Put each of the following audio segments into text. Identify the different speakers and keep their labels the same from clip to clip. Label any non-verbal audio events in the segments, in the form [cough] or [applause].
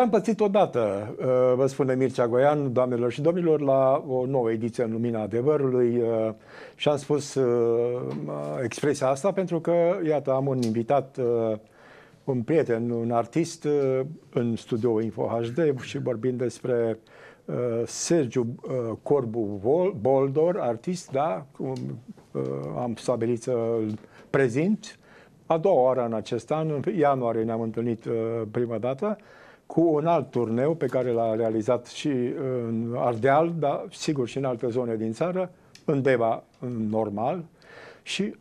Speaker 1: am pățit odată, uh, vă spune Mircea Goian, doamnelor și domnilor, la o nouă ediție în Lumina Adevărului uh, și am spus uh, expresia asta pentru că, iată, am un invitat, un prieten, un artist în studio Info HD și vorbim despre Sergiu Corbu Boldor, artist, da, am stabilit să-l prezint. A doua oară în acest an, în ianuarie ne-am întâlnit prima dată, uh, cu un alt turneu pe care l-a realizat și în Ardeal, dar sigur și în alte zone din țară, în Deva în normal. Și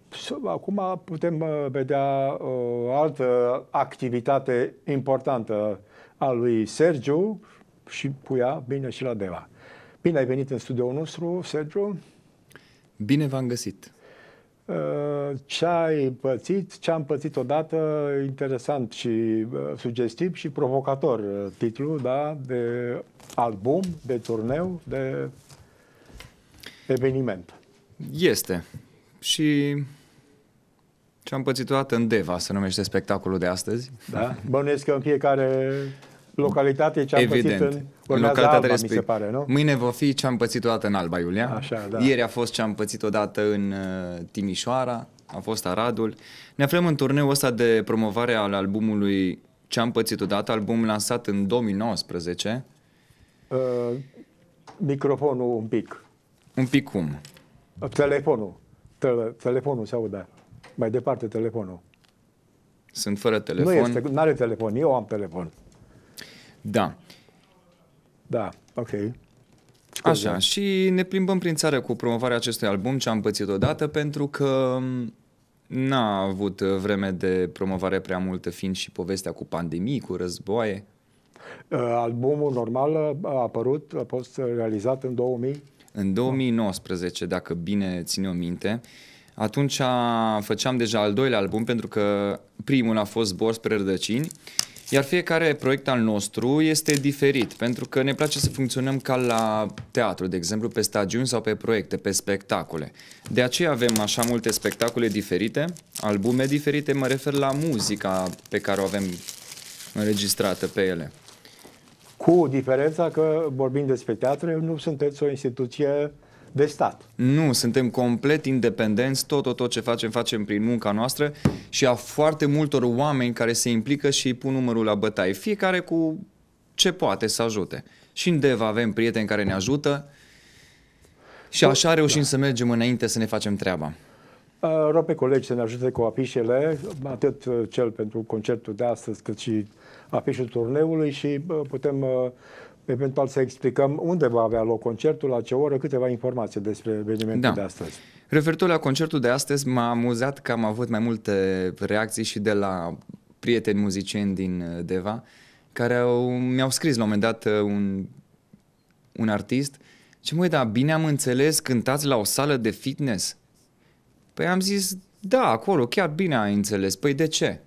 Speaker 1: acum putem uh, vedea o uh, altă activitate importantă a lui Sergiu și cu ea, bine și la Deva. Bine ai venit în studioul nostru, Sergiu. Bine v-am găsit. Uh, ce ai pățit, ce am pățit odată, interesant și uh, sugestiv și provocator uh, titlu, da, de album, de turneu, de eveniment.
Speaker 2: Este. Și ce am pățit odată în Deva, se numește spectacolul de astăzi.
Speaker 1: Da, bănuiesc că în fiecare localitate ce am Evident. pățit în, în localitatea alba, respect. mi se pare, nu? Mâine
Speaker 2: va fi ce am pățit odată în Alba Iulia. Așa, da. Ieri a fost ce am pățit odată în uh, Timișoara, a fost Aradul. Ne aflăm în turneul ăsta de promovare al albumului Ce am pățit odată, album lansat în 2019. Uh, microfonul un pic. Un pic cum?
Speaker 1: Uh, telefonul. Tele- telefonul se aude. Mai departe telefonul.
Speaker 2: Sunt fără telefon. Nu este,
Speaker 1: nu are telefon, eu am telefon. Da. Da, ok.
Speaker 2: Așa, și ne plimbăm prin țară cu promovarea acestui album, ce am pățit odată, pentru că n-a avut vreme de promovare prea multă, fiind și povestea cu pandemii, cu războaie.
Speaker 1: Uh, albumul normal a apărut, a fost realizat în
Speaker 2: 2000? În 2019, dacă bine țin eu minte. Atunci făceam deja al doilea album, pentru că primul a fost Bor spre rădăcini iar fiecare proiect al nostru este diferit, pentru că ne place să funcționăm ca la teatru, de exemplu, pe stagiuni sau pe proiecte, pe spectacole. De aceea avem așa multe spectacole diferite, albume diferite, mă refer la muzica pe care o avem înregistrată pe ele.
Speaker 1: Cu diferența că, vorbind despre teatru, nu sunteți o instituție uh, de stat.
Speaker 2: Nu, suntem complet independenți, tot, tot, tot ce facem, facem prin munca noastră și a foarte multor oameni care se implică și pun numărul la bătaie, fiecare cu ce poate să ajute. Și în Deva avem prieteni care ne ajută și așa reușim da. să mergem înainte să ne facem treaba.
Speaker 1: Uh, rog pe colegi să ne ajute cu afișele, atât uh, cel pentru concertul de astăzi, cât și afișul turneului și uh, putem eventual să explicăm unde va avea loc concertul, la ce oră, câteva informații despre evenimentul da. de
Speaker 2: astăzi. Referitor la concertul de astăzi, m-a amuzat că am avut mai multe reacții și de la prieteni muzicieni din uh, Deva, care au, mi-au scris la un moment dat uh, un, un artist ce măi, da, bine am înțeles, cântați la o sală de fitness? Păi am zis, da, acolo, chiar bine ai înțeles. Păi de ce?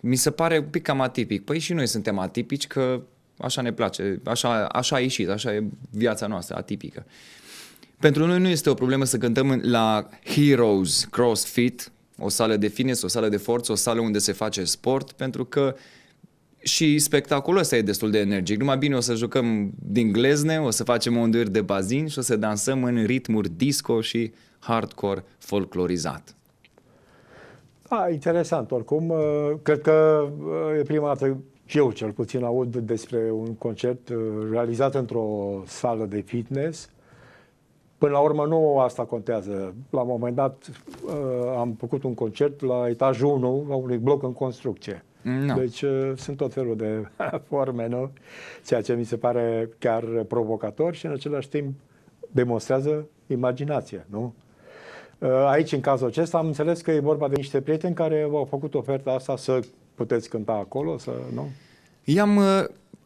Speaker 2: Mi se pare un pic cam atipic. Păi și noi suntem atipici că așa ne place, așa, așa a ieșit, așa e viața noastră atipică. Pentru noi nu este o problemă să cântăm la Heroes CrossFit, o sală de fitness, o sală de forță, o sală unde se face sport, pentru că și spectacolul ăsta e destul de energic. Numai bine o să jucăm din glezne, o să facem onduiri de bazin și o să dansăm în ritmuri disco și hardcore folclorizat.
Speaker 1: Da, interesant. Oricum, uh, cred că uh, e prima dată eu cel puțin aud despre un concert uh, realizat într-o sală de fitness. Până la urmă nu asta contează. La un moment dat uh, am făcut un concert la etajul 1 la unui bloc în construcție. No. Deci uh, sunt tot felul de [laughs] forme, nu? Ceea ce mi se pare chiar provocator și în același timp demonstrează imaginația, nu? Aici, în cazul acesta, am înțeles că e vorba de niște prieteni care au făcut oferta asta să puteți cânta acolo? Să, nu?
Speaker 2: I-am... Uh,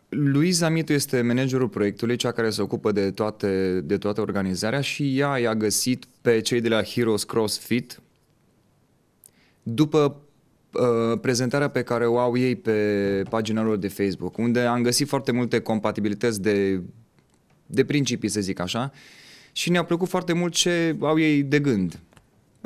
Speaker 2: Luiza Mitu este managerul proiectului, cea care se ocupă de, toate, de toată organizarea și ea i-a găsit pe cei de la Heroes CrossFit după uh, prezentarea pe care o au ei pe pagina lor de Facebook, unde am găsit foarte multe compatibilități de, de principii, să zic așa, și ne-a plăcut foarte mult ce au ei de gând.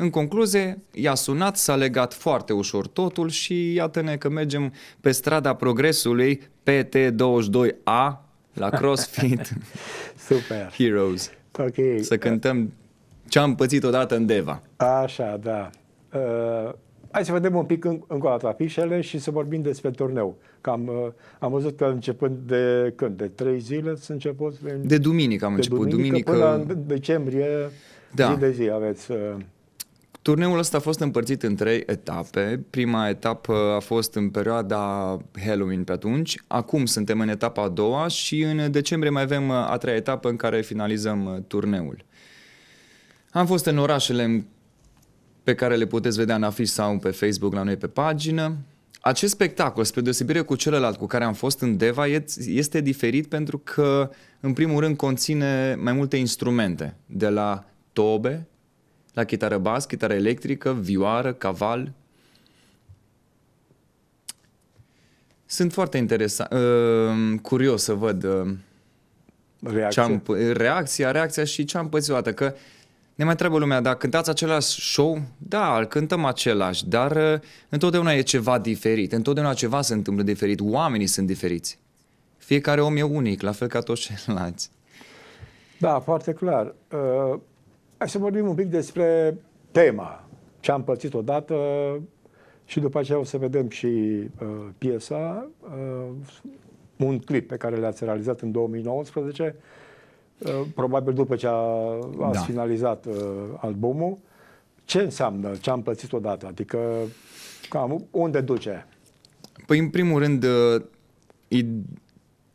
Speaker 2: În concluzie, i-a sunat, s-a legat foarte ușor totul și iată-ne că mergem pe strada progresului PT22A la CrossFit [laughs] Super. Heroes. Okay. Să cântăm ce am pățit odată în Deva.
Speaker 1: Așa, da. Uh, hai să vedem un pic în, încă o dată afișele și să vorbim despre turneu. Cam am, uh, am văzut că începând de când? De trei zile să început? De duminică am de început. Duminică, duminică până în decembrie, da. zi de zi aveți... Uh,
Speaker 2: Turneul ăsta a fost împărțit în trei etape. Prima etapă a fost în perioada Halloween pe atunci. Acum suntem în etapa a doua și în decembrie mai avem a treia etapă în care finalizăm uh, turneul. Am fost în orașele pe care le puteți vedea în afiș sau pe Facebook la noi pe pagină. Acest spectacol, spre deosebire cu celălalt cu care am fost în Deva, este diferit pentru că, în primul rând, conține mai multe instrumente, de la tobe, la chitară bas, chitară electrică, vioară, caval. Sunt foarte interesant, uh, ă, curios să văd uh, reacția. Ce-am, reacția, reacția și ce am pățit că ne mai trebuie lumea, dacă cântați același show? Da, cântăm același, dar uh, întotdeauna e ceva diferit, întotdeauna ceva se întâmplă diferit, oamenii sunt diferiți. Fiecare om e unic, la fel ca toți ceilalți.
Speaker 1: Da, foarte clar. Uh, Hai să vorbim un pic despre tema ce am pățit odată și după aceea o să vedem și uh, piesa, uh, un clip pe care l-ați realizat în 2019, uh, probabil după ce a, ați da. finalizat uh, albumul. Ce înseamnă ce am pățit odată? Adică cam unde duce?
Speaker 2: Păi în primul rând, uh,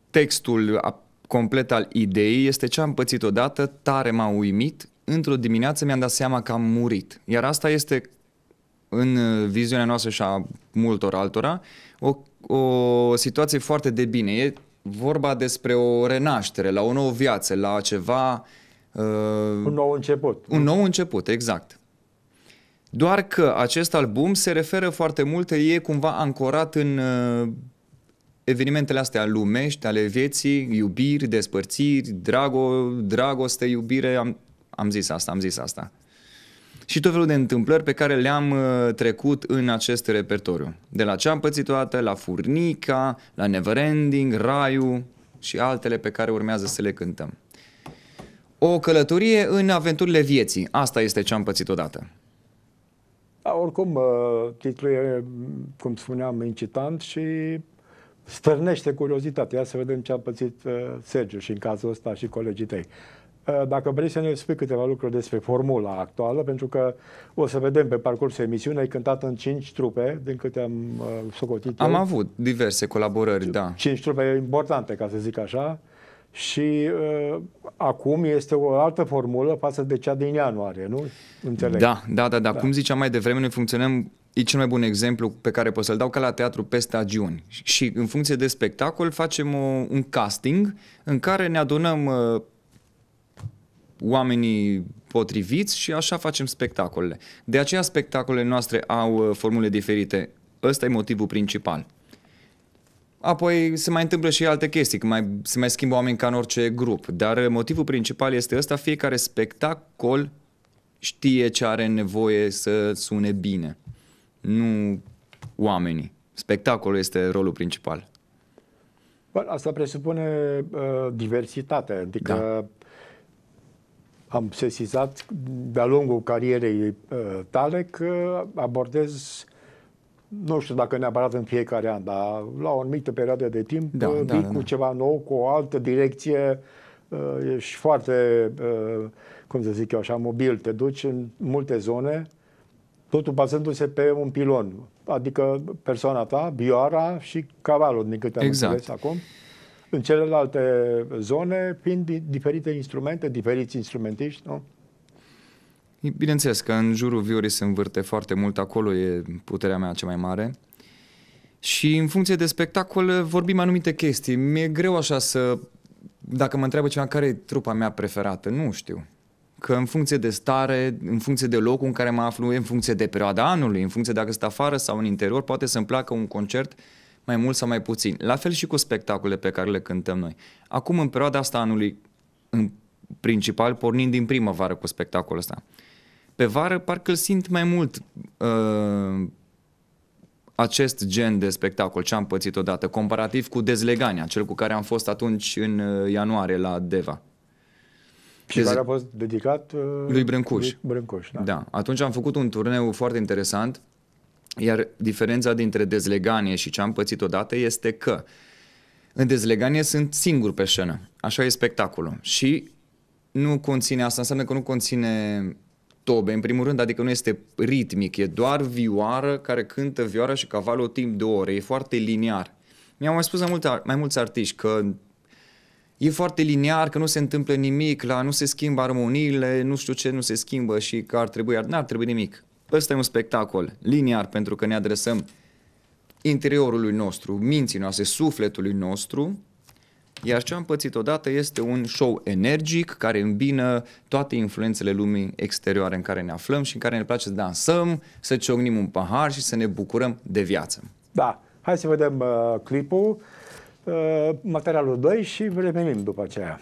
Speaker 2: textul complet al ideii este ce am pățit odată, tare m-a uimit într-o dimineață mi-am dat seama că am murit. Iar asta este în uh, viziunea noastră și a multor altora, o, o situație foarte de bine. E vorba despre o renaștere, la o nouă viață, la ceva... Uh, un nou început. Un nou început, exact. Doar că acest album se referă foarte mult, e cumva ancorat în uh, evenimentele astea lumești, ale vieții, iubiri, despărțiri, drago, dragoste, iubire, am, am zis asta, am zis asta. Și tot felul de întâmplări pe care le-am uh, trecut în acest repertoriu. De la cea pățitoată, la furnica, la neverending, raiu și altele pe care urmează să le cântăm. O călătorie în aventurile vieții. Asta este ce am pățit odată.
Speaker 1: Da, oricum, uh, titlul e, cum spuneam, incitant și stârnește curiozitatea. Ia să vedem ce a pățit uh, Sergiu și în cazul ăsta și colegii tăi. Uh, dacă vrei să ne spui câteva lucruri despre formula actuală, pentru că o să vedem pe parcursul emisiunii, ai cântat în cinci trupe, din câte am uh, socotit Am eu. avut
Speaker 2: diverse colaborări, cinci da.
Speaker 1: Cinci trupe importante, ca să zic așa, și uh, acum este o altă formulă față de cea din ianuarie, nu? Înțeleg. Da,
Speaker 2: da, da, da. da. Cum ziceam mai devreme, noi funcționăm e cel mai bun exemplu pe care pot să-l dau ca la teatru pe stagiuni. Și în funcție de spectacol facem o, un casting în care ne adunăm uh, oamenii potriviți și așa facem spectacolele. De aceea spectacolele noastre au uh, formule diferite. Ăsta e motivul principal. Apoi se mai întâmplă și alte chestii, că mai, se mai schimbă oameni ca în orice grup, dar uh, motivul principal este ăsta, fiecare spectacol știe ce are nevoie să sune bine, nu oamenii. Spectacolul este rolul principal.
Speaker 1: Bă, asta presupune uh, diversitate, adică da am sesizat de-a lungul carierei uh, tale că abordez nu știu dacă neapărat în fiecare an, dar la o anumită perioadă de timp da, uh, da vin da, cu da. ceva nou, cu o altă direcție, uh, ești foarte, cum să zic eu așa, mobil, te duci în multe zone, totul bazându-se pe un pilon, adică persoana ta, bioara și cavalul, din câte am exact. înțeles acum. În celelalte zone, prin diferite instrumente, diferiți instrumentiști, nu?
Speaker 2: Bineînțeles că în jurul viorii se învârte foarte mult, acolo e puterea mea cea mai mare. Și în funcție de spectacol vorbim anumite chestii. Mi-e greu așa să... Dacă mă întreabă cineva care e trupa mea preferată, nu știu. Că în funcție de stare, în funcție de locul în care mă aflu, în funcție de perioada anului, în funcție dacă sunt afară sau în interior, poate să-mi placă un concert mai mult sau mai puțin. La fel și cu spectacole pe care le cântăm noi. Acum, în perioada asta anului, în principal, pornind din primăvară cu spectacolul ăsta. Pe vară, parcă îl simt mai mult uh, acest gen de spectacol, ce am pățit odată, comparativ cu Dezlegania, cel cu care am fost atunci în uh, ianuarie la Deva. Și Dez... care a
Speaker 1: fost dedicat uh, lui Brâncuș. Lui Brâncuș da.
Speaker 2: da. Atunci am făcut un turneu foarte interesant iar diferența dintre dezleganie și ce am pățit odată este că în dezleganie sunt singur pe scenă. Așa e spectacolul. Și nu conține asta, înseamnă că nu conține tobe, în primul rând, adică nu este ritmic, e doar vioară care cântă vioară și cavalul timp de ore, e foarte liniar. Mi-au mai spus mai, multe, mai mulți artiști că e foarte liniar, că nu se întâmplă nimic, la nu se schimbă armoniile, nu știu ce nu se schimbă și că ar trebui, ar n-ar trebui nimic. Ăsta e un spectacol liniar pentru că ne adresăm interiorului nostru, minții noastre, sufletului nostru, iar ce am pățit odată este un show energic care îmbină toate influențele lumii exterioare în care ne aflăm și în care ne place să dansăm, să ciocnim un pahar și să ne bucurăm de viață.
Speaker 1: Da, hai să vedem uh, clipul, uh, materialul 2 și revenim după aceea.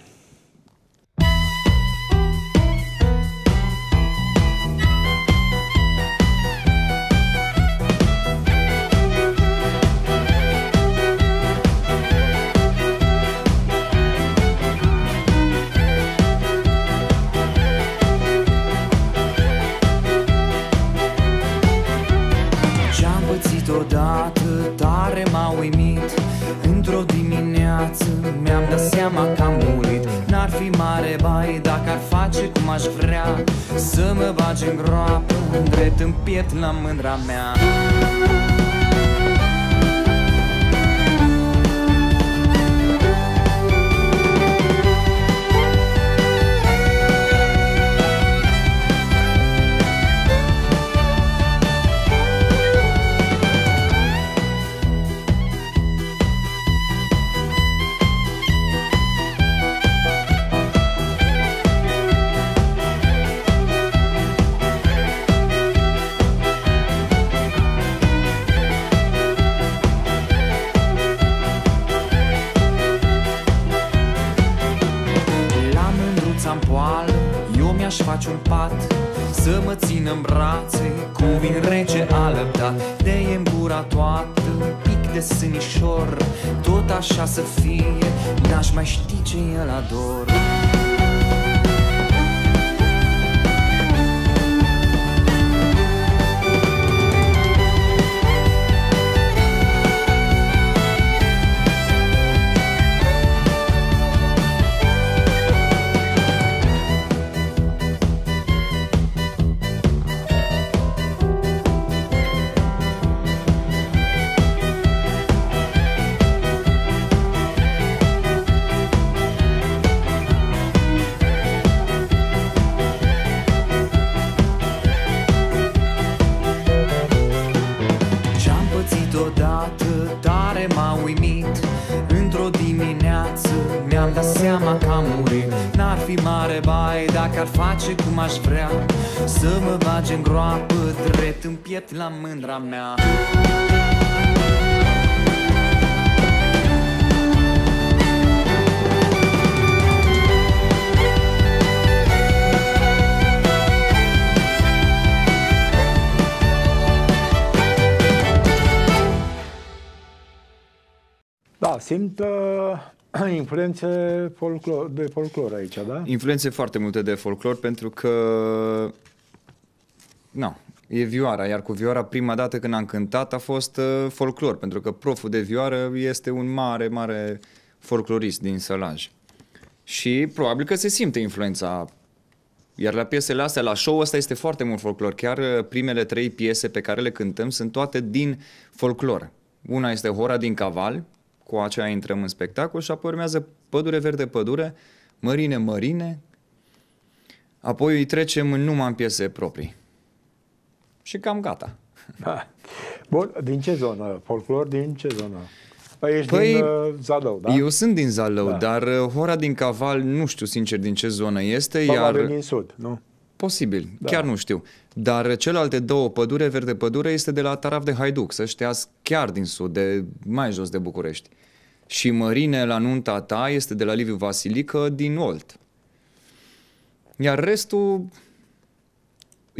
Speaker 2: așa să fie N-aș mai ști ce e la dor piept la mândra mea
Speaker 1: Da, simt uh, [clears throat] influențe folclor, de folclor aici, da?
Speaker 2: Influențe foarte multe de folclor pentru că nu e vioara, iar cu vioara prima dată când am cântat a fost uh, folclor, pentru că proful de vioară este un mare, mare folclorist din Sălaj. Și probabil că se simte influența iar la piesele astea, la show ăsta este foarte mult folclor. Chiar uh, primele trei piese pe care le cântăm sunt toate din folclor. Una este Hora din Caval, cu aceea intrăm în spectacol și apoi urmează Pădure verde, pădure, Mărine, mărine. Apoi îi trecem în numai în piese proprii și cam gata. Da.
Speaker 1: Bun, din ce zonă? Folclor din ce zonă? Păi ești păi, din uh, Zalău, da? Eu
Speaker 2: sunt din Zalău, da. dar uh, Hora din Caval nu știu sincer din ce zonă este. Probabil iar... din
Speaker 1: sud, nu?
Speaker 2: Posibil, da. chiar nu știu. Dar uh, celelalte două pădure, verde pădure, este de la Taraf de Haiduc, să știați, chiar din sud, de mai jos de București. Și Mărine la nunta ta este de la Liviu Vasilică din Olt. Iar restul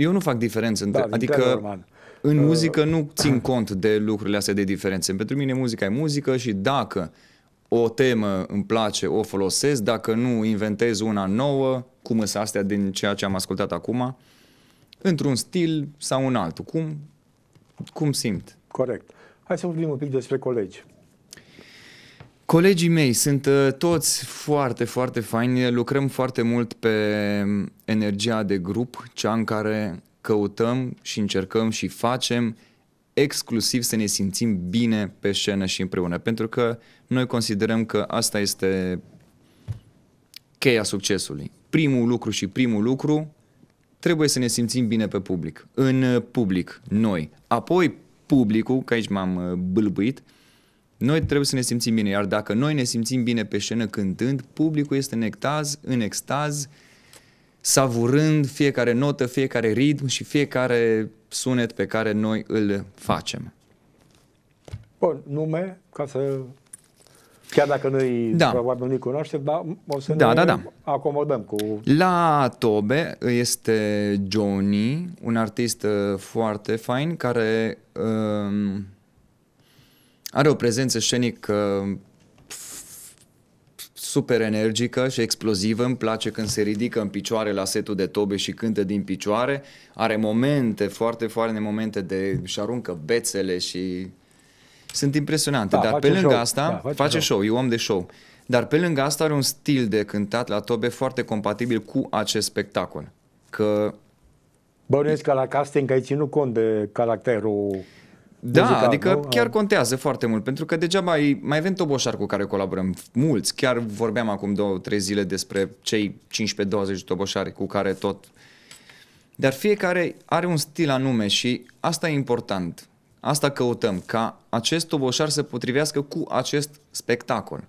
Speaker 2: eu nu fac diferențe. Da, adică în uh, muzică nu [clears throat] țin cont de lucrurile astea de diferențe. Pentru mine muzica e muzică și dacă o temă îmi place, o folosesc, dacă nu inventez una nouă, cum sunt astea din ceea ce am ascultat acum, într-un stil sau un altul, cum, cum simt. Corect. Hai să vorbim un pic despre colegi. Colegii mei sunt uh, toți foarte, foarte faini. Lucrăm foarte mult pe mm, energia de grup, cea în care căutăm și încercăm și facem exclusiv să ne simțim bine pe scenă și împreună. Pentru că noi considerăm că asta este cheia succesului. Primul lucru și primul lucru trebuie să ne simțim bine pe public. În uh, public, noi. Apoi publicul, că aici m-am bâlbuit, uh, noi trebuie să ne simțim bine, iar dacă noi ne simțim bine pe scenă cântând, publicul este în extaz, în extaz, savurând fiecare notă, fiecare ritm și fiecare sunet pe care noi îl facem.
Speaker 1: Bun, nume, ca să...
Speaker 2: Chiar dacă noi da.
Speaker 1: probabil nu-i cunoaștem, dar o să da, ne da, da. acomodăm cu...
Speaker 2: La Tobe este Johnny, un artist foarte fain, care... Um, are o prezență scenică super energică și explozivă, îmi place când se ridică în picioare la setul de tobe și cântă din picioare, are momente, foarte, foarte momente de și aruncă bețele și sunt impresionante, da, dar pe lângă show. asta da, face, face show. show, e om de show. Dar pe lângă asta are un stil de cântat la tobe foarte compatibil cu acest spectacol.
Speaker 1: Că Bănuiesc că la casting ai ținut cont de caracterul
Speaker 2: da, muzica. Da, adică nu? Da. chiar contează foarte mult, pentru că degeaba mai mai avem toboșari cu care colaborăm, mulți. Chiar vorbeam acum două, trei zile despre cei 15-20 toboșari cu care tot... Dar fiecare are un stil anume și asta e important. Asta căutăm, ca acest toboșar să potrivească cu acest spectacol.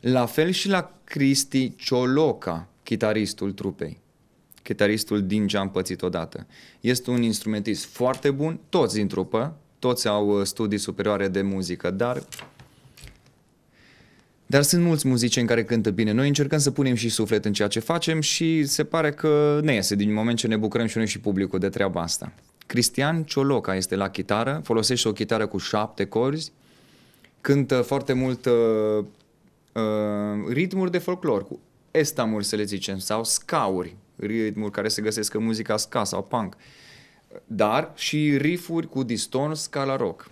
Speaker 2: La fel și la Cristi Cioloca, chitaristul trupei chitaristul din ce am pățit odată. Este un instrumentist foarte bun, toți din trupă, toți au uh, studii superioare de muzică, dar dar sunt mulți muzicieni care cântă bine. Noi încercăm să punem și suflet în ceea ce facem și se pare că ne iese din moment ce ne bucurăm și noi și publicul de treaba asta. Cristian Cioloca este la chitară, folosește o chitară cu șapte corzi, cântă foarte mult uh, uh, ritmuri de folclor, cu estamuri să le zicem, sau scauri, ritmuri care se găsesc în muzica ska sau punk, dar și riffuri cu distors ca la rock.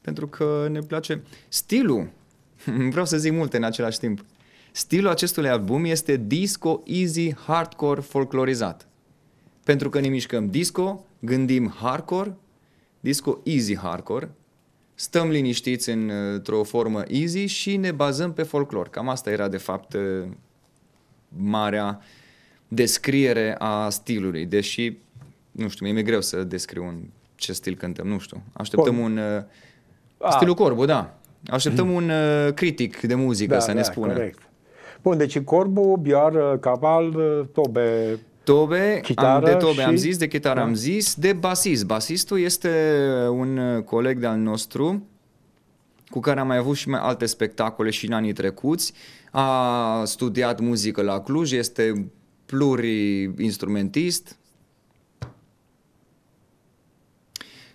Speaker 2: Pentru că ne place stilul. [laughs] Vreau să zic multe în același timp. Stilul acestui album este disco easy hardcore folclorizat. Pentru că ne mișcăm disco, gândim hardcore, disco easy hardcore, stăm liniștiți într-o formă easy și ne bazăm pe folclor. Cam asta era de fapt marea uh, descriere a stilului, deși, nu știu, mie mi-e greu să descriu un, ce stil cântăm, nu știu. Așteptăm Cor. un... Uh, Stilul Corbu, da. Așteptăm mm. un uh, critic de muzică da, să ne da, spună. Corect.
Speaker 1: Bun, deci Corbu, Biar, Caval, uh,
Speaker 2: Tobe... Tobe, am, de tobe și... am zis, de chitară da. am zis, de basist. Basistul este un uh, coleg de-al nostru cu care am mai avut și mai alte spectacole și în anii trecuți. A studiat muzică la Cluj, este instrumentist,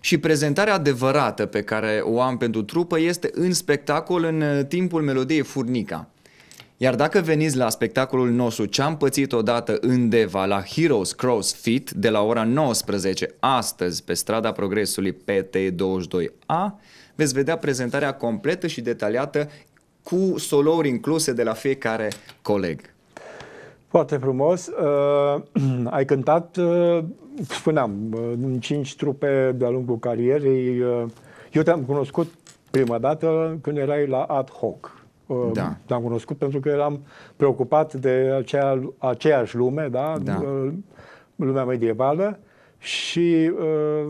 Speaker 2: și prezentarea adevărată pe care o am pentru trupă este în spectacol în uh, timpul melodiei Furnica. Iar dacă veniți la spectacolul nostru ce am pățit odată în Deva la Heroes Cross Fit de la ora 19 astăzi pe strada progresului PT22A, veți vedea prezentarea completă și detaliată cu solouri incluse de la fiecare coleg.
Speaker 1: Foarte frumos. Uh, [clears throat] ai cântat, uh, spuneam, în uh, cinci trupe de-a lungul carierei. Uh, eu te-am cunoscut prima dată când erai la Ad Hoc. Uh, da. Te-am cunoscut pentru că eram preocupat de acea, aceeași lume, da? da. Uh, lumea medievală și uh,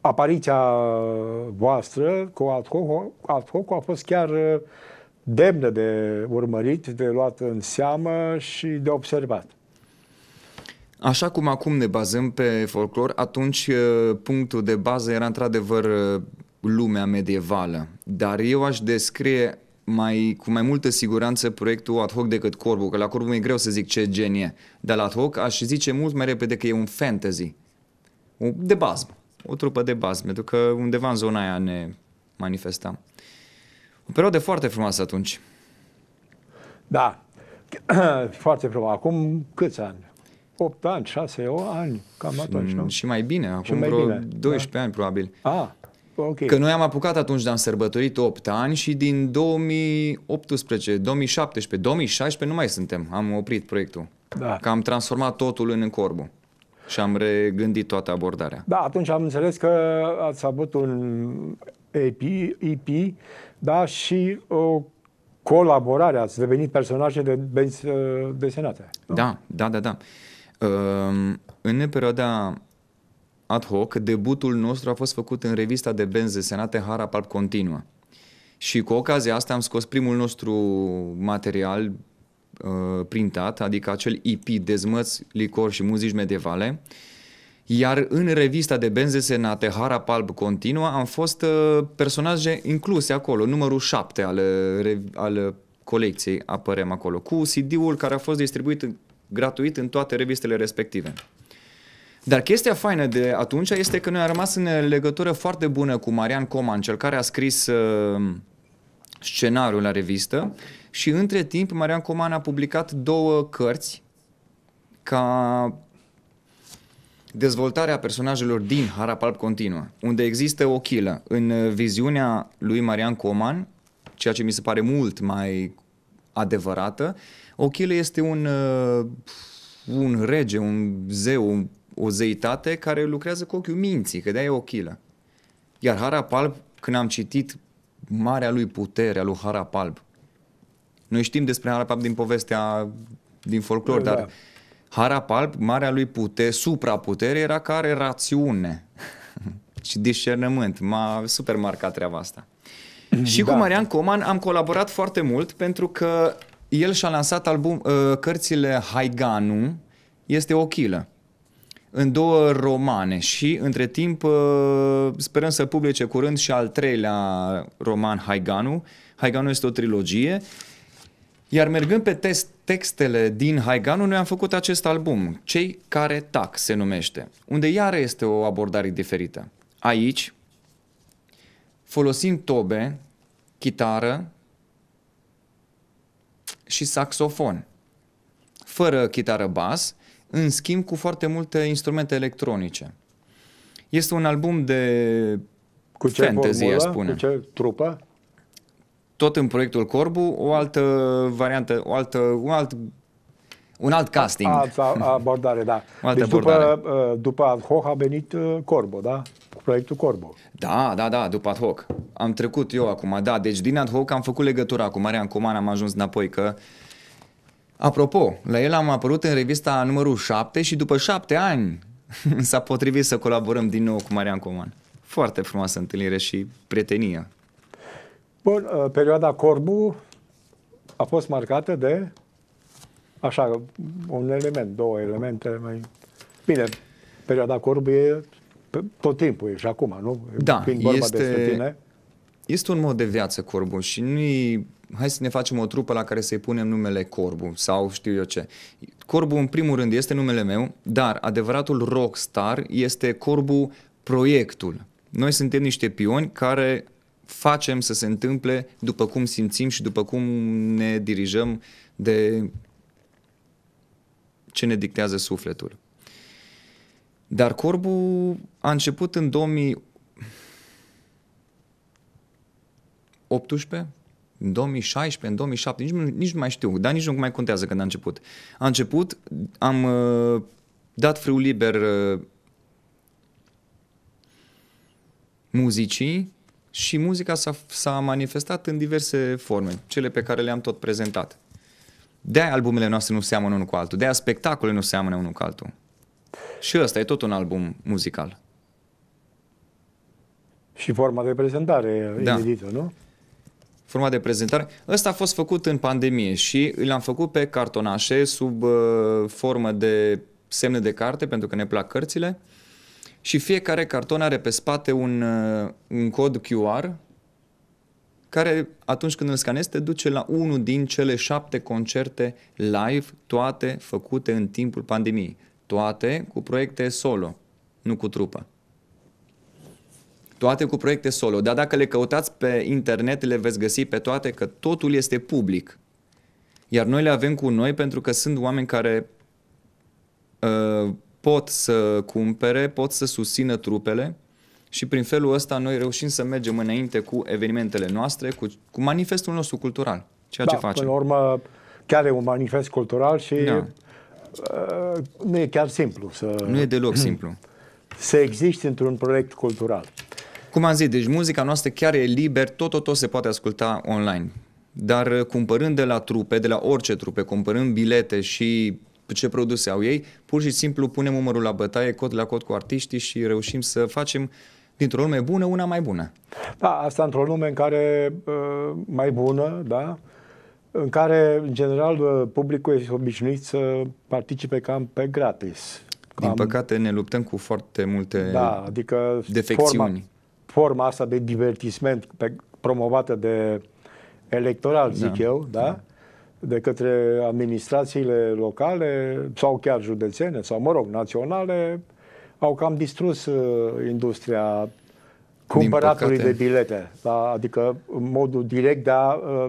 Speaker 1: apariția voastră cu Ad Hoc, Ad Hoc a fost chiar uh, demnă de urmărit, de luat în seamă și de observat.
Speaker 2: Așa cum acum ne bazăm pe folclor, atunci punctul de bază era într-adevăr lumea medievală. Dar eu aș descrie mai, cu mai multă siguranță proiectul ad hoc decât Corbu, că la Corbu e greu să zic ce gen e, dar la ad hoc aș zice mult mai repede că e un fantasy, de bază, o trupă de bază, pentru că undeva în zona aia ne manifestam. O perioadă foarte frumoasă atunci.
Speaker 1: Da, [clears throat] foarte frumos. Acum câți ani? 8 ani, 6 ani, cam
Speaker 2: atunci, nu? Și mai bine, acum mai vreo bine, 12 da. ani probabil. Ah,
Speaker 1: ok. Că noi am
Speaker 2: apucat atunci, dar am sărbătorit 8 ani și din 2018, 2017, 2016 nu mai suntem. Am oprit proiectul. Da. Că am transformat totul în corbu Și am regândit toată abordarea.
Speaker 1: Da, atunci am înțeles că ați avut un EP, EP da, și o uh, colaborare, ați devenit personaje de benzi uh, desenate.
Speaker 2: Da, da, da, da. Uh, în perioada ad hoc, debutul nostru a fost făcut în revista de benzi desenate Hara Palp Continua. Și cu ocazia asta am scos primul nostru material uh, printat, adică acel EP Dezmăți, licor și muzici medievale, uh, iar în revista de benze senate Hara Palb Continua am fost uh, personaje incluse acolo, numărul 7 al, uh, al uh, colecției apărem acolo, cu CD-ul care a fost distribuit gratuit în toate revistele respective. Dar chestia faină de atunci este că noi am rămas în legătură foarte bună cu Marian Coman, cel care a scris uh, scenariul la revistă și între timp Marian Coman a publicat două cărți ca dezvoltarea personajelor din Harapalp continuă, unde există o chilă. În viziunea lui Marian Coman, ceea ce mi se pare mult mai adevărată, o chilă este un, uh, un rege, un zeu, o zeitate care lucrează cu ochiul minții, că de-aia e o chilă. Iar Harapalp, când am citit marea lui putere a lui Harapalp, noi știm despre Harapalp din povestea din folclor, da, dar da Harapalp, marea lui putere, supraputere, era că are rațiune [laughs] și discernământ. M-a super marcat treaba asta. Da. Și cu da. Marian Coman am colaborat foarte mult pentru că el și-a lansat album, uh, cărțile Haiganu este o chilă în două romane și între timp uh, sperăm să publice curând și al treilea roman Haiganu. Haiganu este o trilogie iar mergând pe test, textele din Haiganu, noi am făcut acest album, Cei care tac se numește, unde iară este o abordare diferită. Aici folosim tobe, chitară și saxofon, fără chitară bas, în schimb cu foarte multe instrumente electronice. Este un album de cu ce fantasy, formulă, spune. Cu ce trupă? tot în proiectul Corbu, o altă variantă, o altă, un alt un alt casting. Alta
Speaker 1: abordare,
Speaker 2: da. [laughs] O altă deci abordare. după,
Speaker 1: uh, după Ad Hoc a venit uh, Corbo, da?
Speaker 2: Cu proiectul Corbo. Da, da, da, după Ad Hoc. Am trecut eu acum, da. Deci din Ad Hoc am făcut legătura cu Marian Coman, am ajuns înapoi că... Apropo, la el am apărut în revista numărul 7 și după 7 ani [laughs] s-a potrivit să colaborăm din nou cu Marian Coman. Foarte frumoasă întâlnire și prietenie
Speaker 1: Bun, uh, perioada Corbu a fost marcată de așa, un element, două elemente mai... Bine, perioada Corbu e tot timpul, e și acum, nu? Da, Fiind vorba este... tine.
Speaker 2: Este un mod de viață Corbu și nu hai să ne facem o trupă la care să-i punem numele Corbu sau știu eu ce. Corbu în primul rând este numele meu, dar adevăratul rockstar este Corbu proiectul. Noi suntem niște pioni care facem să se întâmple după cum simțim și după cum ne dirijăm de ce ne dictează sufletul. Dar corbul a început în 2018, în 2016, în 2017, nici, nici nu mai știu, dar nici nu mai contează când a început. A început, am uh, dat friul liber uh, muzicii și muzica s-a, s-a manifestat în diverse forme, cele pe care le-am tot prezentat. De-aia albumele noastre nu seamănă unul cu altul, de-aia spectacolele nu seamănă unul cu altul. Și ăsta e tot un album muzical.
Speaker 1: Și forma de prezentare da.
Speaker 2: inedită, nu? Forma de prezentare. Ăsta a fost făcut în pandemie și l-am făcut pe cartonașe sub uh, formă de semne de carte, pentru că ne plac cărțile. Uh, și fiecare carton are pe spate un, uh, un cod QR care atunci când îl scanezi te duce la unul din cele șapte concerte live, toate făcute în timpul pandemiei. Toate cu proiecte solo, nu cu trupă. Toate cu proiecte solo, dar dacă le căutați pe internet le veți găsi pe toate că totul este public. Iar noi le avem cu noi pentru că sunt oameni care uh, pot să cumpere, pot să susțină trupele și prin felul ăsta noi reușim să mergem înainte cu evenimentele noastre, cu, cu manifestul nostru cultural, ceea da, ce facem. Până
Speaker 1: urmă, chiar e un manifest cultural și da. uh, nu e chiar simplu. Să, nu e deloc simplu. [clears throat] Să existi într-un proiect cultural.
Speaker 2: Cum am zis, deci muzica noastră chiar e liber, tot, tot, tot se poate asculta online. Dar uh, cumpărând de la trupe, de la orice trupe, cumpărând bilete și ce produse au ei, pur și simplu punem umărul la bătaie, cot la cot cu artiștii și reușim să facem dintr-o lume bună una mai bună.
Speaker 1: Da, asta într-o lume în care uh, mai bună, da, în care, în general, uh, publicul este obișnuit să participe cam pe gratis.
Speaker 2: Cam... Din păcate ne luptăm cu foarte multe da, adică defecțiuni.
Speaker 1: Forma, forma asta de divertisment pe, promovată de electoral, zic da, eu, da? da? de către administrațiile locale sau chiar județene sau, mă rog, naționale, au cam distrus uh, industria cumpăratului de bilete. La, da, Adică modul direct de a uh,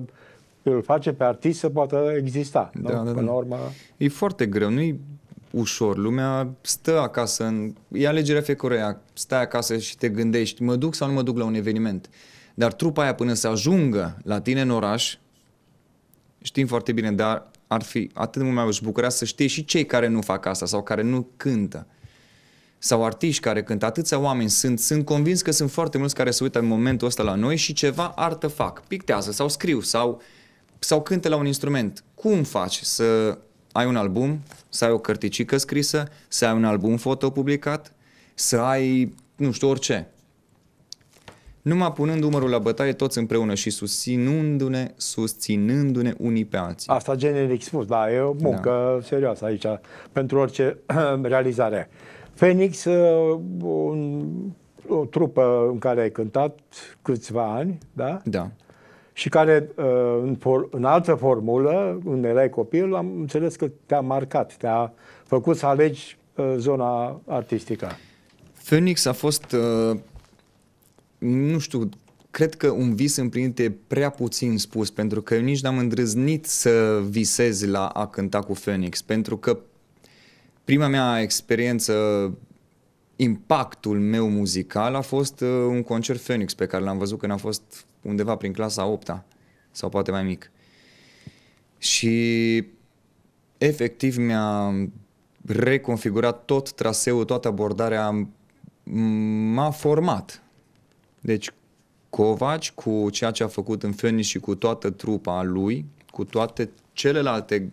Speaker 1: îl face pe artist să poată exista. Da, nu? da, da. da. urmă...
Speaker 2: E foarte greu, nu-i ușor. Lumea stă acasă, în... e alegerea fiecăruia, stai acasă și te gândești, mă duc sau nu mă duc la un eveniment. Dar trupa aia până să ajungă la tine în oraș, știm foarte bine, dar ar fi atât de mult mai își bucura să știe și cei care nu fac asta sau care nu cântă sau artiști care cântă, atâția oameni sunt, sunt convins că sunt foarte mulți care se uită în momentul ăsta la noi și ceva artă fac, pictează sau scriu sau, sau cântă la un instrument. Cum faci să ai un album, să ai o cărticică scrisă, să ai un album foto publicat, să ai, nu știu, orice numai punând umărul la bătaie toți împreună și susținându-ne, susținându-ne unii pe alții.
Speaker 1: Asta generic spus, da, e o da. muncă da. serioasă aici pentru orice [clears throat] realizare. Phoenix, uh, un, o trupă în care ai cântat câțiva ani, da? Da. Și care, uh, în, for, în altă formulă, când erai copil, am înțeles că te-a marcat, te-a făcut să alegi uh, zona artistică.
Speaker 2: Phoenix a fost uh nu știu, cred că un vis împlinit e prea puțin spus, pentru că eu nici n-am îndrăznit să visez la a cânta cu Phoenix, pentru că prima mea experiență, impactul meu muzical a fost uh, un concert Phoenix pe care l-am văzut când a fost undeva prin clasa 8 sau poate mai mic. Și efectiv mi-a reconfigurat tot traseul, toată abordarea, m-a format deci Covaci cu ceea ce a făcut în Phoenix și cu toată trupa lui, cu toate celelalte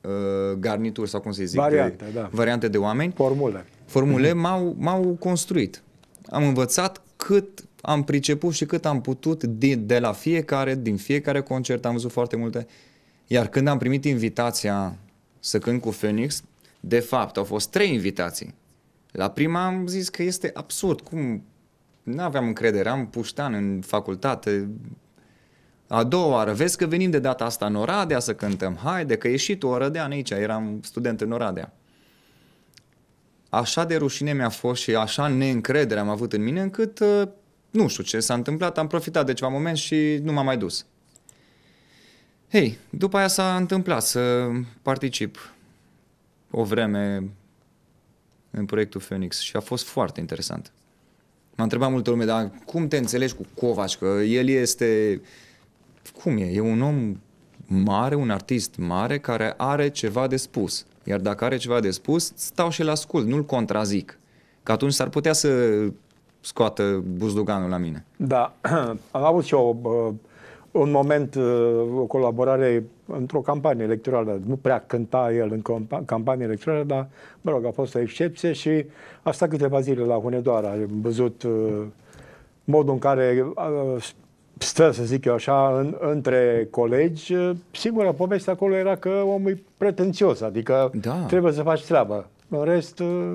Speaker 2: uh, garnituri sau cum să zic, variante de, da. variante de oameni, formule, formule mhm. m-au, m-au construit. Am învățat cât am priceput și cât am putut din, de la fiecare, din fiecare concert, am văzut foarte multe. Iar când am primit invitația să cânt cu Phoenix, de fapt au fost trei invitații. La prima am zis că este absurd, cum nu aveam încredere, am puștan în facultate. A doua oară, vezi că venim de data asta în Oradea să cântăm, haide că e și tu orădean aici, eram student în Oradea. Așa de rușine mi-a fost și așa neîncredere am avut în mine încât uh, nu știu ce s-a întâmplat, am profitat de ceva moment și nu m-am mai dus. Hei, după aia s-a întâmplat să particip o vreme în proiectul Phoenix și a fost foarte interesant. M-a întrebat multă lume, dar cum te înțelegi cu Covaș? Că el este... Cum e? E un om mare, un artist mare care are ceva de spus. Iar dacă are ceva de spus, stau și-l ascult, nu-l contrazic. Că atunci s-ar putea să scoată buzduganul la mine.
Speaker 1: Da, [clears throat] am avut și eu uh, un moment, uh, o colaborare într-o campanie electorală. Nu prea cânta el în campanie electorală, dar, mă rog, a fost o excepție și a stat câteva zile la Hunedoara. Am văzut uh, modul în care uh, stă, să zic eu așa, în, între colegi. Singura poveste acolo era că omul e pretențios, adică da. trebuie să faci treabă. În rest, uh,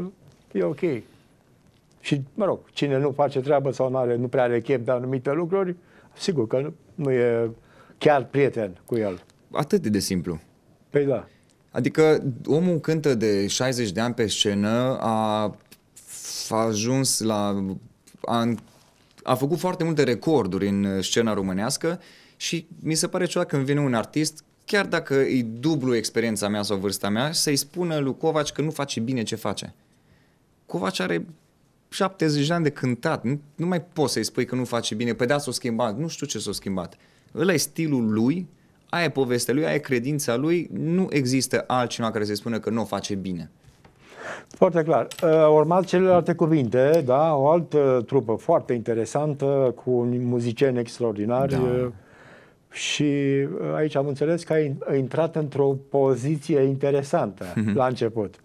Speaker 1: e ok. Și, mă rog, cine nu face treabă sau nu, are, nu prea are chef de anumite lucruri, sigur că nu, nu e chiar prieten
Speaker 2: cu el atât de simplu. Păi da. Adică omul cântă de 60 de ani pe scenă, a, a ajuns la... A, a făcut foarte multe recorduri în scena românească și mi se pare ceva când vine un artist, chiar dacă e dublu experiența mea sau vârsta mea, să-i spună lui Covaci că nu face bine ce face. Covaci are 70 de ani de cântat, nu, nu mai poți să-i spui că nu face bine, pe păi da s-o schimbat, nu știu ce s-a s-o schimbat. Ăla e stilul lui, Aia e povestea lui, aia e credința lui, nu există altcineva care să-i spună că nu o face bine.
Speaker 1: Foarte clar. Uh, urmat celelalte cuvinte, da, o altă trupă foarte interesantă, cu muzicieni extraordinari. Da. Uh, și uh, aici am înțeles că ai intrat într-o poziție interesantă mm-hmm. la început.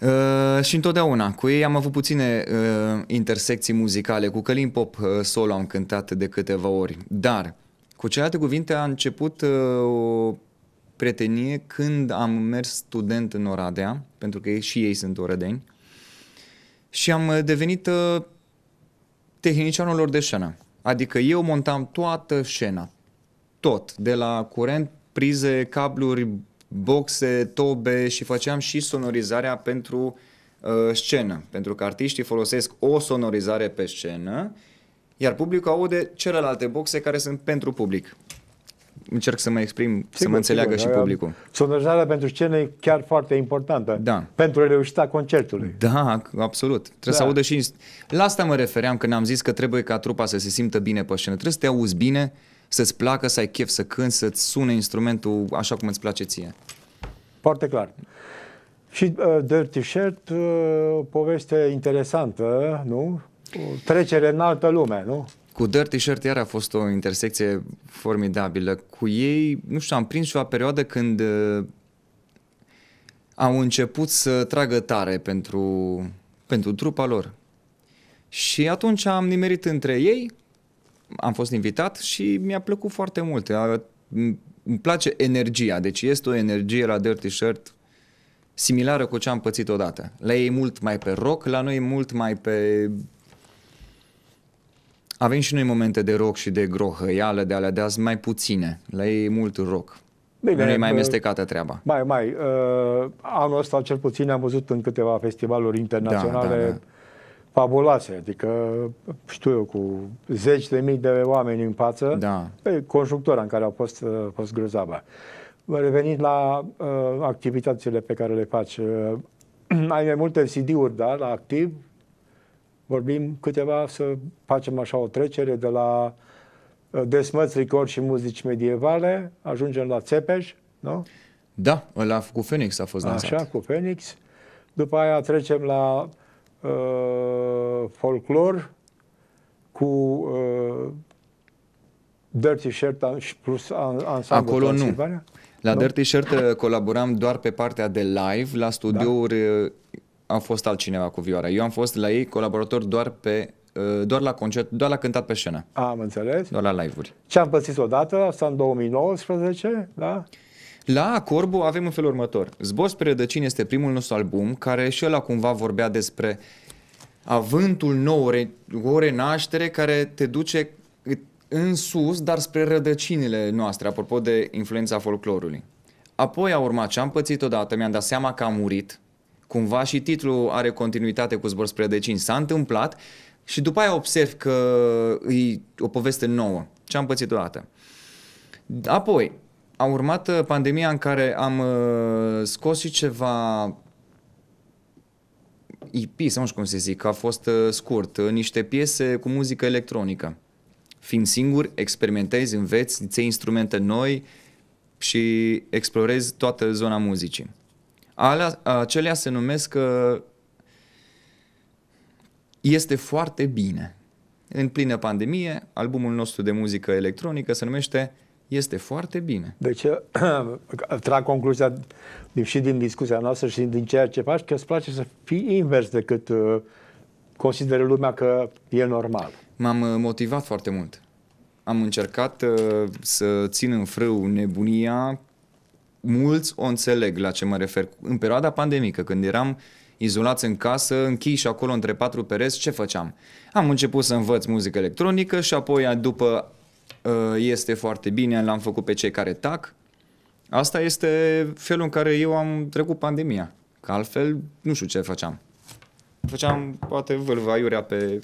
Speaker 2: Uh, și întotdeauna. Cu ei am avut puține uh, intersecții muzicale. Cu Călin Pop uh, solo am cântat de câteva ori. Dar cu celelalte cuvinte, a început uh, o prietenie când am mers student în Oradea, pentru că și ei sunt orădeni, și am uh, devenit uh, tehnicianul lor de scenă. Adică eu montam toată scena, tot, de la curent, prize, cabluri, boxe, tobe și făceam și sonorizarea pentru uh, scenă, pentru că artiștii folosesc o sonorizare pe scenă iar publicul aude celelalte boxe care sunt pentru public. Încerc să mă exprim, sigur, să mă înțeleagă sigur, și da, da. publicul. Sonorizarea pentru scenă e chiar foarte importantă. Da.
Speaker 1: Pentru reușita concertului.
Speaker 2: Da, absolut. Trebuie da. să audă și... La asta mă refeream când am zis că trebuie ca trupa să se simtă bine pe scenă. Trebuie să te auzi bine, să-ți placă, să ai chef să cânti, să-ți sune instrumentul așa cum îți place ție.
Speaker 1: Foarte clar. Și uh, Dirty Shirt, uh, o poveste interesantă, nu? o trecere în altă lume, nu?
Speaker 2: Cu Dirty Shirt iar a fost o intersecție formidabilă. Cu ei, nu știu, am prins și o perioadă când uh, au început să tragă tare pentru, pentru trupa lor. Și atunci am nimerit între ei, am fost invitat și mi-a plăcut foarte mult. A, îmi place energia, deci este o energie la Dirty Shirt similară cu ce am pățit odată. La ei mult mai pe rock, la noi mult mai pe avem și noi momente de rock și de grohăială, de alea de azi mai puține. La ei e mult rock.
Speaker 1: Bine, nu e mai amestecată treaba. Mai, mai. Uh, anul ăsta cel puțin am văzut în câteva festivaluri internaționale da, da, da. fabuloase. Adică, știu eu, cu zeci de mii de oameni în față, da. pe conjunctura în care au fost, uh, fost grozavă. Revenind la uh, activitățile pe care le faci, uh, [clears throat] ai mai multe CD-uri, da, la activ, vorbim câteva, să facem așa o trecere de la uh, desmăți, ricori și muzici medievale, ajungem la Țepeș,
Speaker 2: nu? Da, la, cu Phoenix a fost lansat.
Speaker 1: Așa, cu Phoenix. După aia trecem la uh, folclor cu uh, Dirty Shirt plus ansamblu Acolo nu. La nu? Dirty Shirt
Speaker 2: uh, colaboram doar pe partea de live, la da. studiouri da am fost altcineva cu Vioara. Eu am fost la ei colaborator doar pe uh, doar la concert, doar la cântat pe scenă.
Speaker 1: Am înțeles.
Speaker 2: Doar la live-uri.
Speaker 1: Ce am pățit odată, asta în 2019,
Speaker 2: da? La Corbu avem în felul următor. Zbor spre rădăcini este primul nostru album, care și ăla cumva vorbea despre avântul nou, o renaștere care te duce în sus, dar spre rădăcinile noastre, apropo de influența folclorului. Apoi a urmat ce am pățit odată, mi-am dat seama că am murit, cumva și titlul are continuitate cu Zbor spre Decin. S-a întâmplat și după aia observ că e o poveste nouă. Ce am pățit odată. Apoi, a urmat uh, pandemia în care am uh, scos și ceva EP, sau nu știu cum se zic, a fost uh, scurt, niște piese cu muzică electronică. Fiind singur, experimentezi, înveți, ți instrumente noi și explorezi toată zona muzicii. Alea, acelea se numesc că uh, este foarte bine. În plină pandemie, albumul nostru de muzică electronică se numește Este foarte bine. Deci, [clears throat] trag concluzia și din discuția noastră și din ceea ce
Speaker 1: faci, că îți place să fii invers decât uh, consideră lumea că e normal.
Speaker 2: M-am uh, motivat foarte mult. Am încercat să țin în frâu nebunia mulți o înțeleg la ce mă refer. În perioada pandemică, când eram izolați în casă, închiși acolo între patru pereți, ce făceam? Am început să învăț muzică electronică și apoi după ă, este foarte bine, l-am făcut pe cei care tac. Asta este felul în care eu am trecut pandemia. Că altfel, nu știu ce făceam. Făceam poate vâlvaiurea pe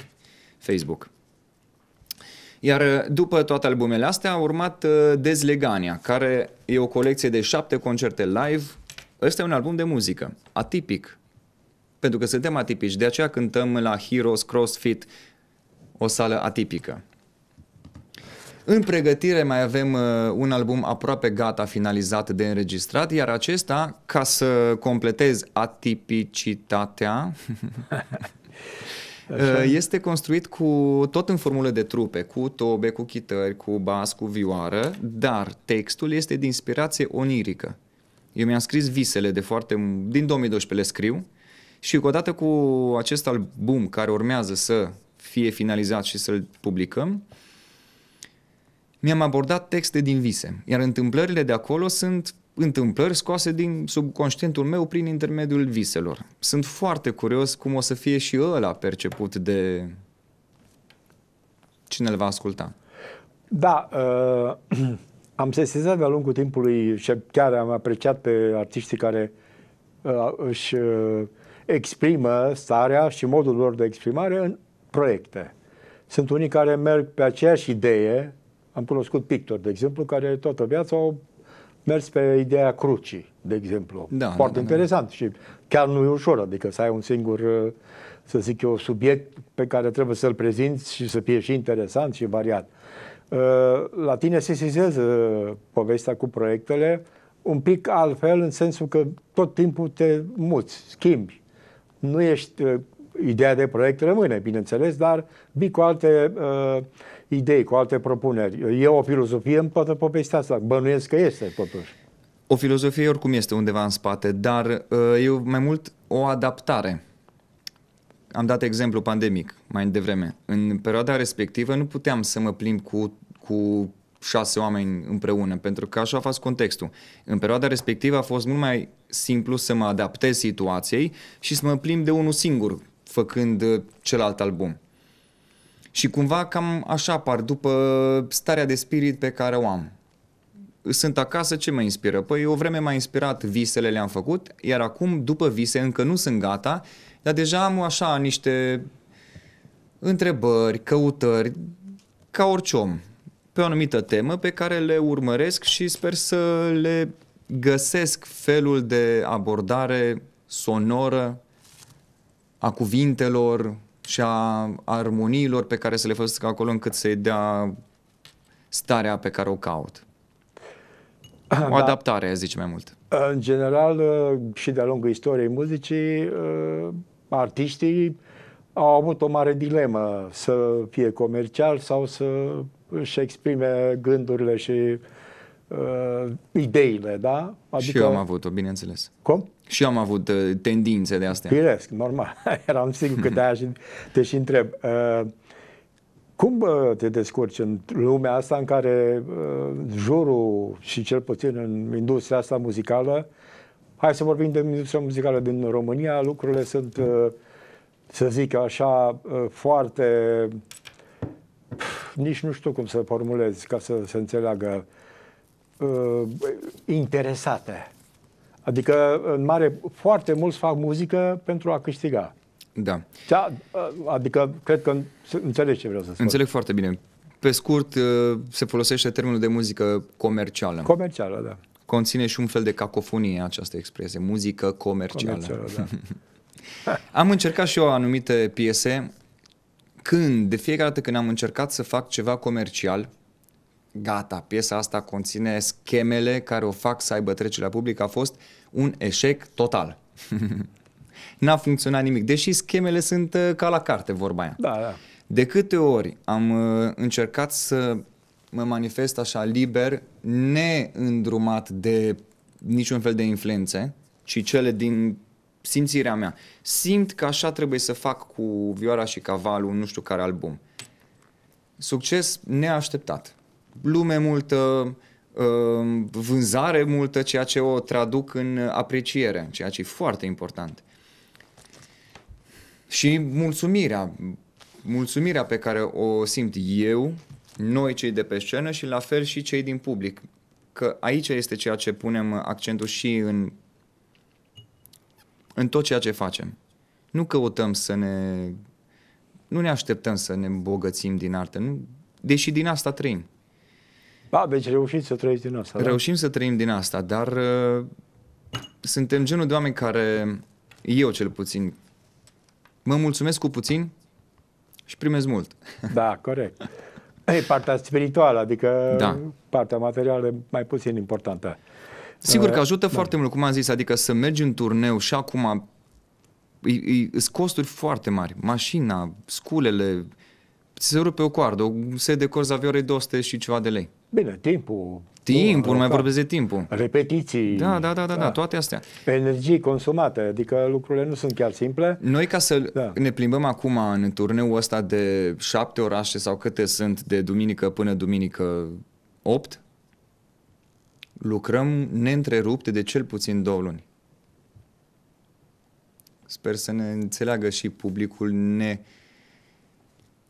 Speaker 2: Facebook. Iar uh, după toate albumele astea a urmat uh, Dezlegania, care e o colecție de șapte concerte live. Ăsta e un album de muzică, atipic, pentru că suntem atipici. De aceea cântăm la Heroes CrossFit, o sală atipică. În pregătire mai avem uh, un album aproape gata, finalizat de înregistrat, iar acesta, ca să completez atipicitatea, [laughs] [laughs] Așa. Ă, este construit cu tot în formulă de trupe, cu tobe, cu chitări, cu bas, cu vioară, dar textul este de inspirație onirică. Eu mi-am scris visele de foarte... din 2012 le scriu și odată cu acest album care urmează să fie finalizat și să-l publicăm, mi-am abordat texte din vise, iar întâmplările de acolo sunt întâmplări scoase din subconștientul meu prin intermediul viselor. Sunt foarte curios cum o să fie și ăla perceput de cine îl va asculta.
Speaker 1: Da, uh, [clears throat] am sesizat de-a lungul timpului și chiar am apreciat pe artiștii care uh, își uh, exprimă starea și modul lor de exprimare în proiecte. Sunt unii care merg pe aceeași idee, am cunoscut pictori, de exemplu, care toată viața au mers pe ideea crucii, de exemplu. Da, Foarte da, da, da. interesant da, și chiar nu e ușor, adică să ai un singur, uh, să zic eu, subiect pe care trebuie să-l prezinți și să fie și interesant și variat. Uh, la tine se sizează povestea cu proiectele un pic altfel, în sensul că tot timpul te muți, schimbi. Nu ești uh, ideea de proiect rămâne, bineînțeles, dar vii cu alte uh, idei, cu alte propuneri. E o filozofie în toată povestea asta, bănuiesc că este totuși.
Speaker 2: O filozofie oricum este undeva în spate, dar uh, eu mai mult o adaptare. Am dat exemplu pandemic mai devreme. În perioada respectivă nu puteam să mă plimb cu, cu șase oameni împreună, pentru că așa a fost contextul. În perioada respectivă a fost mult mai simplu să mă adaptez situației și să mă plimb de unul singur, făcând uh, celălalt album. Și cumva cam așa apar, după starea de spirit pe care o am. Sunt acasă, ce mă inspiră? Păi o vreme m-a inspirat, visele le-am făcut, iar acum, după vise, încă nu sunt gata, dar deja am așa niște întrebări, căutări, ca orice om, pe o anumită temă pe care le urmăresc și sper să le găsesc felul de abordare sonoră a cuvintelor și a armoniilor pe care să le folosesc acolo încât să-i dea starea pe care o caut. Ah, o da. adaptare, zice mai mult.
Speaker 1: În general, uh, și de-a lungul istoriei muzicii, uh, artiștii au avut o mare dilemă să fie comercial sau să își exprime gândurile și uh, uh, ideile, da? Adică... Și eu am
Speaker 2: avut-o, bineînțeles. Cum? Și eu am avut uh, tendințe de astea.
Speaker 1: Firesc, normal. [laughs] Eram sigur că de-aia și te și întreb. Uh, cum te descurci în lumea asta în care uh, jurul și cel puțin în industria asta muzicală, hai să vorbim de industria muzicală din România, lucrurile sunt, uh, să zic așa, uh, foarte... Pf, nici nu știu cum să formulez ca să se înțeleagă. Uh, uh, interesate. Adică, în mare, foarte mulți fac muzică pentru a câștiga. Da. Cea, da, uh, adică, cred că înțelegi ce vreau să
Speaker 2: spun. Înțeleg foarte bine. Pe scurt, uh, se folosește termenul de muzică comercială. Comercială, da. Conține și un fel de cacofonie această expresie, muzică comercială. comercială da. [laughs] am încercat și eu anumite piese. Când, de fiecare dată când am încercat să fac ceva comercial, gata, piesa asta conține schemele care o fac să aibă trecerea publică, a fost un eșec total. [laughs] N-a funcționat nimic, deși schemele sunt uh, ca la carte, vorba aia. Da, da. De câte ori am uh, încercat să mă manifest așa liber, neîndrumat de niciun fel de influențe, ci cele din simțirea mea. Simt că așa trebuie să fac cu Vioara și Cavalul, nu știu care album. Succes neașteptat lume multă, uh, vânzare multă, ceea ce o traduc în apreciere, ceea ce e foarte important. Și mulțumirea, mulțumirea pe care o simt eu, noi cei de pe scenă și la fel și cei din public. Că aici este ceea ce punem accentul și în, în tot ceea ce facem. Nu căutăm să ne... Nu ne așteptăm să ne îmbogățim din artă, nu, deși din asta trăim.
Speaker 1: Ba, deci reușim să trăim din asta. Da? Reușim
Speaker 2: da? să trăim din asta, dar uh, suntem genul de oameni care, eu cel puțin, mă mulțumesc cu puțin și primez mult. [laughs]
Speaker 1: Da, corect. E partea spirituală, adică da. partea materială mai puțin importantă.
Speaker 2: Sigur că uh, ajută da. foarte mult, cum am zis, adică să mergi în turneu și acum îi, îi, îți costuri foarte mari. Mașina, sculele, se rupe o coardă, o set de corzi avea 200 și ceva de lei. Bine, timpul. Timpul, nu mai vorbesc de timpul. Repetiții. Da, da, da, da, da, toate astea.
Speaker 1: Energii consumate, adică lucrurile nu sunt chiar simple.
Speaker 2: Noi ca să da. ne plimbăm acum în turneul ăsta de șapte orașe sau câte sunt de duminică până duminică 8, lucrăm neîntrerupte de cel puțin două luni. Sper să ne înțeleagă și publicul ne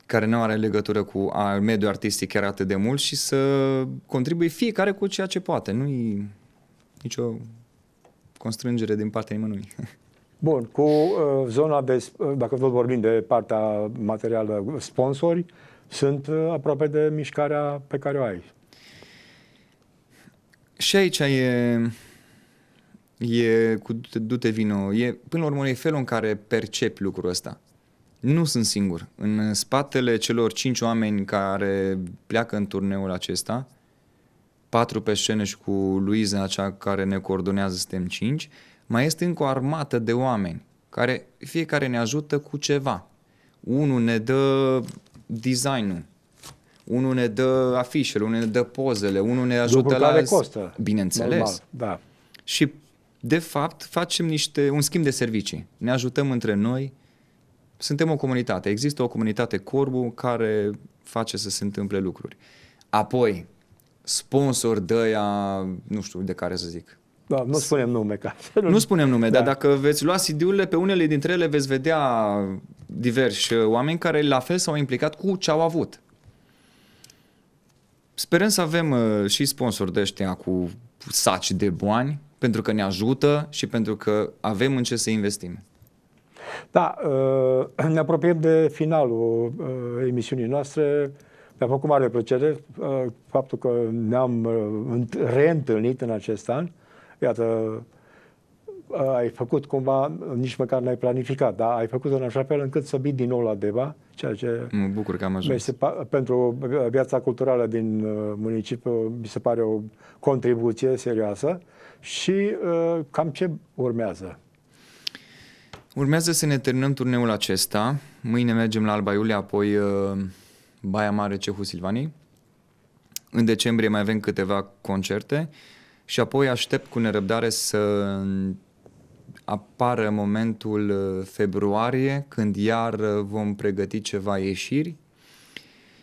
Speaker 2: care nu are legătură cu mediul artistic chiar atât de mult și să contribui fiecare cu ceea ce poate. Nu i nicio constrângere din partea nimănui. [laughs] Bun, cu
Speaker 1: uh, zona de, uh, dacă tot vorbim de partea materială, sponsori, sunt uh, aproape de mișcarea pe care o ai.
Speaker 2: Și aici e, e cu du-te vino, e, până la urmă e felul în care percepi lucrul ăsta. Nu sunt singur. În spatele celor cinci oameni care pleacă în turneul acesta, patru pe scenă și cu Luiza, cea care ne coordonează, suntem cinci, mai este încă o armată de oameni care fiecare ne ajută cu ceva. Unul ne dă designul, unul ne dă afișele, unul ne dă pozele, unul ne ajută Lucru la... Care costă. Bineînțeles. Normal, da. Și, de fapt, facem niște, un schimb de servicii. Ne ajutăm între noi, suntem o comunitate. Există o comunitate Corbu care face să se întâmple lucruri. Apoi, sponsor de aia, nu știu de care să zic. Da, nu spunem nume. Ca nu, spunem nume, da. dar dacă veți lua cd pe unele dintre ele veți vedea diversi oameni care la fel s-au implicat cu ce au avut. Sperăm să avem uh, și sponsor de ăștia cu saci de bani, pentru că ne ajută și pentru că avem în ce să investim.
Speaker 1: Da, ă, ne apropiem de finalul ă, emisiunii noastre. Mi-a făcut mare plăcere ă, faptul că ne-am reîntâlnit în acest an. Iată, ai făcut cumva, nici măcar n-ai planificat, dar ai făcut în așa fel încât să vii din nou la Deva, ceea ce...
Speaker 2: Mă bucur că am ajuns.
Speaker 1: pentru viața culturală din municipiu mi se pare o contribuție serioasă și cam ce urmează?
Speaker 2: Urmează să ne terminăm turneul acesta. Mâine mergem la Alba Iulia, apoi uh, Baia Mare, cehu Silvanii. În decembrie mai avem câteva concerte și apoi aștept cu nerăbdare să apară momentul uh, februarie, când iar uh, vom pregăti ceva ieșiri.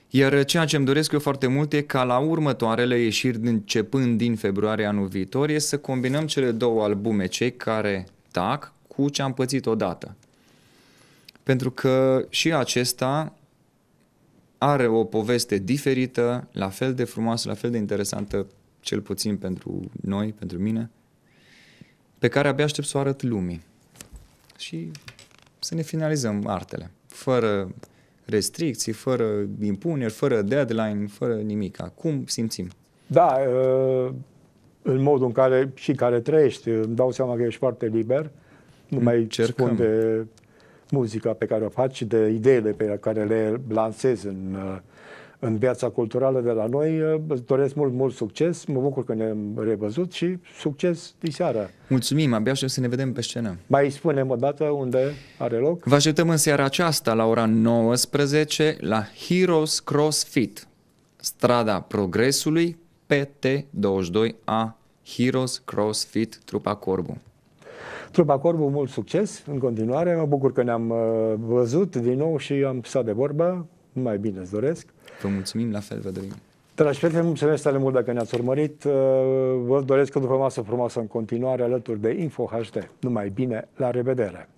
Speaker 2: Iar ceea ce îmi doresc eu foarte mult e ca la următoarele ieșiri începând din februarie anul viitor e să combinăm cele două albume, cei care tac, cu ce am pățit odată. Pentru că și acesta are o poveste diferită, la fel de frumoasă, la fel de interesantă, cel puțin pentru noi, pentru mine, pe care abia aștept să o arăt lumii. Și să ne finalizăm artele, fără restricții, fără impuneri, fără deadline, fără nimic. Cum simțim?
Speaker 1: Da, ă, în modul în care și care trăiești, îmi dau seama că ești foarte liber, nu mai Încercăm. spun de muzica pe care o faci, de ideile pe care le lansezi în, uh, în viața culturală de la noi. Uh, îți doresc mult, mult succes, mă bucur că ne-am
Speaker 2: revăzut și succes diseară. Mulțumim, abia aștept să ne vedem pe scenă. Mai spunem o dată unde are loc? Vă așteptăm în seara aceasta la ora 19 la Heroes CrossFit, strada progresului PT22A Heroes CrossFit Trupa Corbu.
Speaker 1: Trupa Corbu, mult succes în continuare. Mă bucur că ne-am uh, văzut din nou și am stat de vorbă. Mai bine îți doresc.
Speaker 2: Vă mulțumim, la fel vă dorim.
Speaker 1: Dragi prieteni, mulțumesc tare mult dacă ne-ați urmărit. Uh, vă doresc o după masă frumoasă în continuare alături de Info HD. Numai bine, la revedere!